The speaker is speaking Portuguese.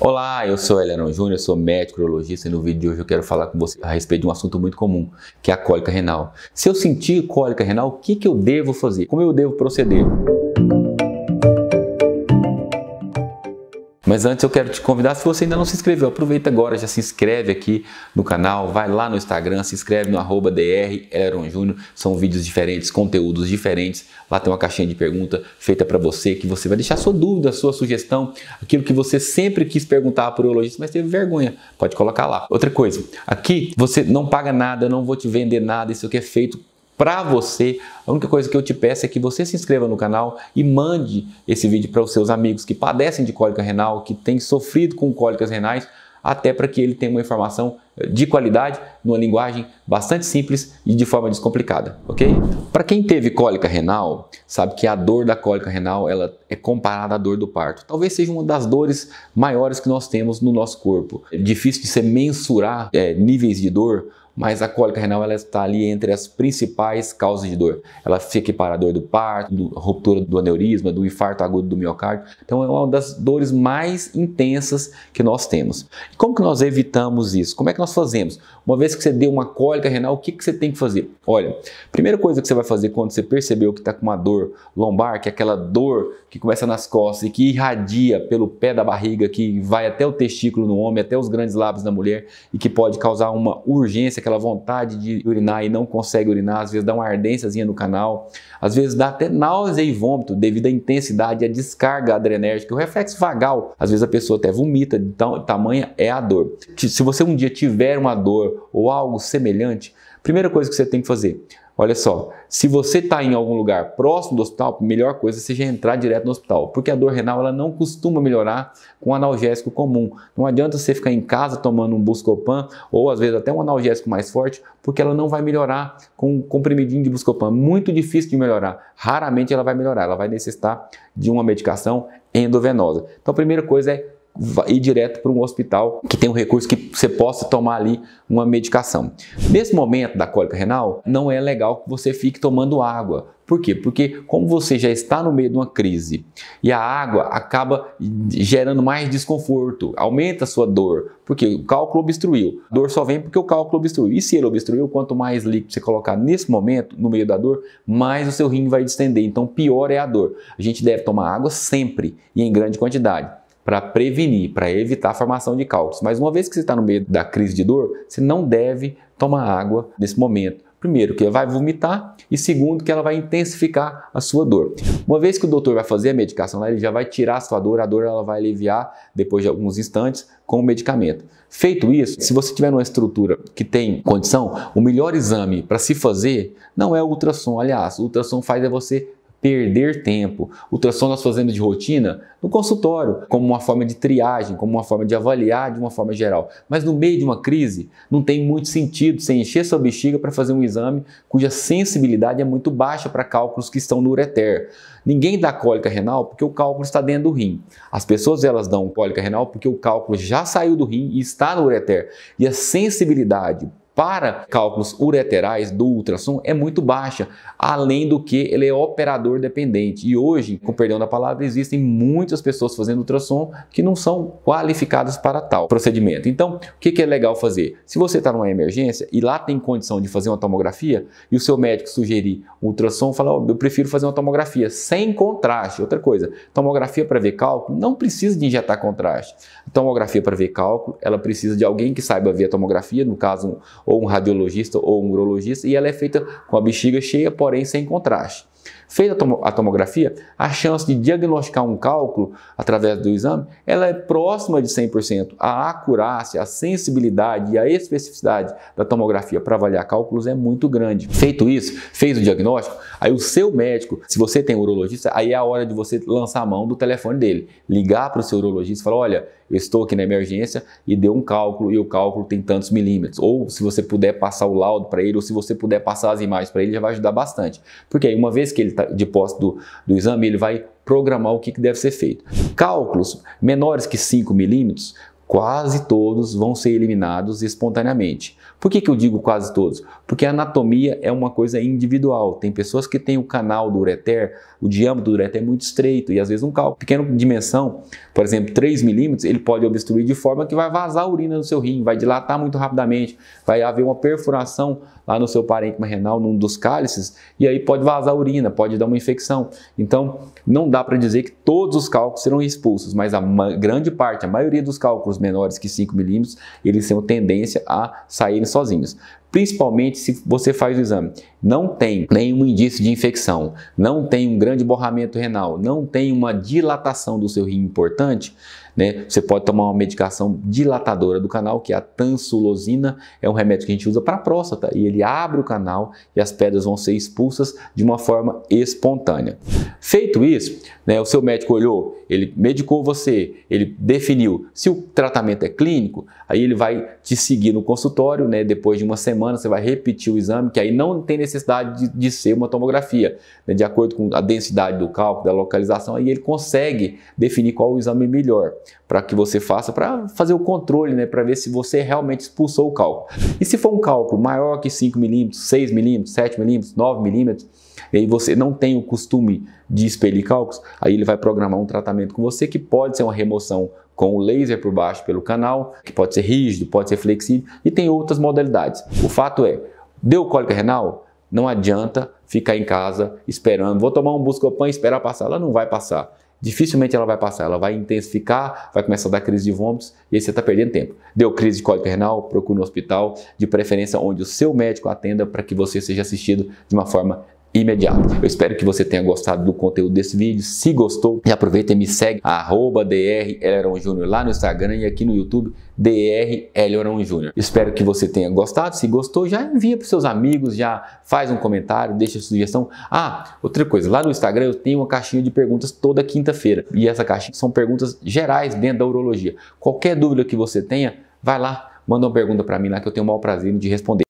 Olá, eu sou Eliano Júnior, sou médico urologista e no vídeo de hoje eu quero falar com você a respeito de um assunto muito comum, que é a cólica renal. Se eu sentir cólica renal, o que, que eu devo fazer? Como eu devo proceder? Mas antes eu quero te convidar, se você ainda não se inscreveu, aproveita agora, já se inscreve aqui no canal, vai lá no Instagram, se inscreve no arroba são vídeos diferentes, conteúdos diferentes, lá tem uma caixinha de pergunta feita para você, que você vai deixar sua dúvida, sua sugestão, aquilo que você sempre quis perguntar para o urologista, mas teve vergonha, pode colocar lá. Outra coisa, aqui você não paga nada, eu não vou te vender nada, isso aqui é feito para você. A única coisa que eu te peço é que você se inscreva no canal e mande esse vídeo para os seus amigos que padecem de cólica renal, que têm sofrido com cólicas renais, até para que ele tenha uma informação eh, de qualidade, numa linguagem bastante simples e de forma descomplicada, ok? Para quem teve cólica renal, sabe que a dor da cólica renal ela é comparada à dor do parto. Talvez seja uma das dores maiores que nós temos no nosso corpo. É difícil de se mensurar é, níveis de dor, mas a cólica renal ela está ali entre as principais causas de dor. Ela fica para a dor do parto, do, ruptura do aneurisma, do infarto agudo do miocárdio. Então é uma das dores mais intensas que nós temos. E como que nós evitamos isso? Como é que nós fazemos? Uma vez que você deu uma cólica renal, o que, que você tem que fazer? Olha, primeira coisa que você vai fazer quando você percebeu que está com uma dor lombar, que é aquela dor que começa nas costas e que irradia pelo pé da barriga, que vai até o testículo no homem, até os grandes lábios da mulher e que pode causar uma urgência aquela vontade de urinar e não consegue urinar, às vezes dá uma ardênciazinha no canal, às vezes dá até náusea e vômito devido à intensidade e à descarga adrenérgica, o reflexo vagal, às vezes a pessoa até vomita, então tamanha é a dor. Se você um dia tiver uma dor ou algo semelhante, primeira coisa que você tem que fazer, Olha só, se você está em algum lugar próximo do hospital, a melhor coisa seja é entrar direto no hospital, porque a dor renal ela não costuma melhorar com analgésico comum. Não adianta você ficar em casa tomando um Buscopan ou às vezes até um analgésico mais forte, porque ela não vai melhorar com um comprimidinho de Buscopan. Muito difícil de melhorar. Raramente ela vai melhorar, ela vai necessitar de uma medicação endovenosa. Então a primeira coisa é ir direto para um hospital que tem um recurso que você possa tomar ali uma medicação. Nesse momento da cólica renal, não é legal que você fique tomando água. Por quê? Porque como você já está no meio de uma crise e a água acaba gerando mais desconforto, aumenta a sua dor, porque o cálculo obstruiu. A dor só vem porque o cálculo obstruiu. E se ele obstruiu, quanto mais líquido você colocar nesse momento, no meio da dor, mais o seu rim vai distender. Então pior é a dor. A gente deve tomar água sempre e em grande quantidade para prevenir, para evitar a formação de cálculos. Mas uma vez que você está no meio da crise de dor, você não deve tomar água nesse momento. Primeiro, que ela vai vomitar e segundo, que ela vai intensificar a sua dor. Uma vez que o doutor vai fazer a medicação lá, ele já vai tirar a sua dor, a dor ela vai aliviar depois de alguns instantes com o medicamento. Feito isso, se você tiver numa estrutura que tem condição, o melhor exame para se fazer não é o ultrassom. Aliás, o ultrassom faz é você perder tempo. Ultrassom nós fazendo de rotina no consultório, como uma forma de triagem, como uma forma de avaliar de uma forma geral. Mas no meio de uma crise, não tem muito sentido você encher sua bexiga para fazer um exame cuja sensibilidade é muito baixa para cálculos que estão no ureter. Ninguém dá cólica renal porque o cálculo está dentro do rim. As pessoas elas dão cólica renal porque o cálculo já saiu do rim e está no ureter. E a sensibilidade, para cálculos ureterais do ultrassom é muito baixa, além do que ele é operador dependente. E hoje, com perdão da palavra, existem muitas pessoas fazendo ultrassom que não são qualificadas para tal procedimento. Então, o que é legal fazer? Se você está numa emergência e lá tem condição de fazer uma tomografia e o seu médico sugerir ultrassom, fala, oh, eu prefiro fazer uma tomografia sem contraste. Outra coisa, tomografia para ver cálculo não precisa de injetar contraste. A tomografia para ver cálculo, ela precisa de alguém que saiba ver a tomografia, no caso ou um radiologista ou um urologista, e ela é feita com a bexiga cheia, porém sem contraste. Feita a tomografia, a chance de diagnosticar um cálculo através do exame ela é próxima de 100%. A acurácia, a sensibilidade e a especificidade da tomografia para avaliar cálculos é muito grande. Feito isso, fez o diagnóstico, aí o seu médico, se você tem urologista, aí é a hora de você lançar a mão do telefone dele, ligar para o seu urologista e falar: olha, eu estou aqui na emergência e deu um cálculo e o cálculo tem tantos milímetros. Ou se você puder passar o laudo para ele, ou se você puder passar as imagens para ele, já vai ajudar bastante. Porque aí, uma vez que ele Tá, de posse do, do exame, ele vai programar o que, que deve ser feito. Cálculos menores que 5 milímetros, quase todos vão ser eliminados espontaneamente. Por que, que eu digo quase todos? Porque a anatomia é uma coisa individual. Tem pessoas que têm o canal do ureter, o diâmetro do ureter é muito estreito e às vezes um cálculo pequena dimensão, por exemplo, 3 milímetros, ele pode obstruir de forma que vai vazar a urina no seu rim, vai dilatar muito rapidamente, vai haver uma perfuração lá no seu parênquima renal, num dos cálices, e aí pode vazar a urina, pode dar uma infecção. Então, não dá para dizer que todos os cálculos serão expulsos, mas a grande parte, a maioria dos cálculos menores que 5 milímetros, eles têm tendência a saírem sozinhos. Principalmente se você faz o exame, não tem nenhum indício de infecção, não tem um grande borramento renal, não tem uma dilatação do seu rim importante, né? Você pode tomar uma medicação dilatadora do canal, que é a tansulosina, é um remédio que a gente usa para próstata e ele abre o canal e as pedras vão ser expulsas de uma forma espontânea. Feito isso, né, o seu médico olhou, ele medicou você, ele definiu se o tratamento é clínico, aí ele vai te seguir no consultório, né, depois de uma semana você vai repetir o exame, que aí não tem necessidade de, de ser uma tomografia, né, de acordo com a densidade do cálculo, da localização, aí ele consegue definir qual o exame melhor para que você faça para fazer o controle, né, para ver se você realmente expulsou o cálculo. E se for um cálculo maior que 5 milímetros, 6 milímetros, 7 milímetros, 9 milímetros, e você não tem o costume de expelir cálculos, aí ele vai programar um tratamento com você que pode ser uma remoção com o laser por baixo pelo canal, que pode ser rígido, pode ser flexível e tem outras modalidades. O fato é, deu cólica renal, não adianta ficar em casa esperando, vou tomar um Buscopan e esperar passar, ela não vai passar dificilmente ela vai passar. Ela vai intensificar, vai começar a dar crise de vômitos e aí você está perdendo tempo. Deu crise de cólica renal, procure um hospital, de preferência onde o seu médico atenda para que você seja assistido de uma forma imediato. Eu espero que você tenha gostado do conteúdo desse vídeo. Se gostou, aproveita e me segue arroba Júnior lá no Instagram e aqui no YouTube Dr. Júnior. Espero que você tenha gostado. Se gostou, já envia para seus amigos, já faz um comentário, deixa sugestão. Ah, outra coisa, lá no Instagram eu tenho uma caixinha de perguntas toda quinta-feira. E essa caixinha são perguntas gerais dentro da urologia. Qualquer dúvida que você tenha, vai lá, manda uma pergunta para mim lá que eu tenho o maior prazer de responder.